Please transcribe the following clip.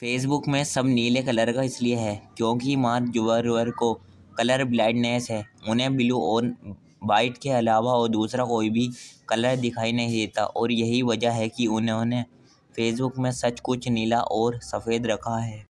Facebook में सब नीले कलर का इसलिए है क्योंकि मार्क जुबरवर को कलर ब्लाइंडनेस है उन्हें ब्लू और वाइट के अलावा और दूसरा कोई भी कलर दिखाई नहीं देता और यही वजह है कि उन्होंने फेसबुक में सच कुछ नीला और सफ़ेद रखा है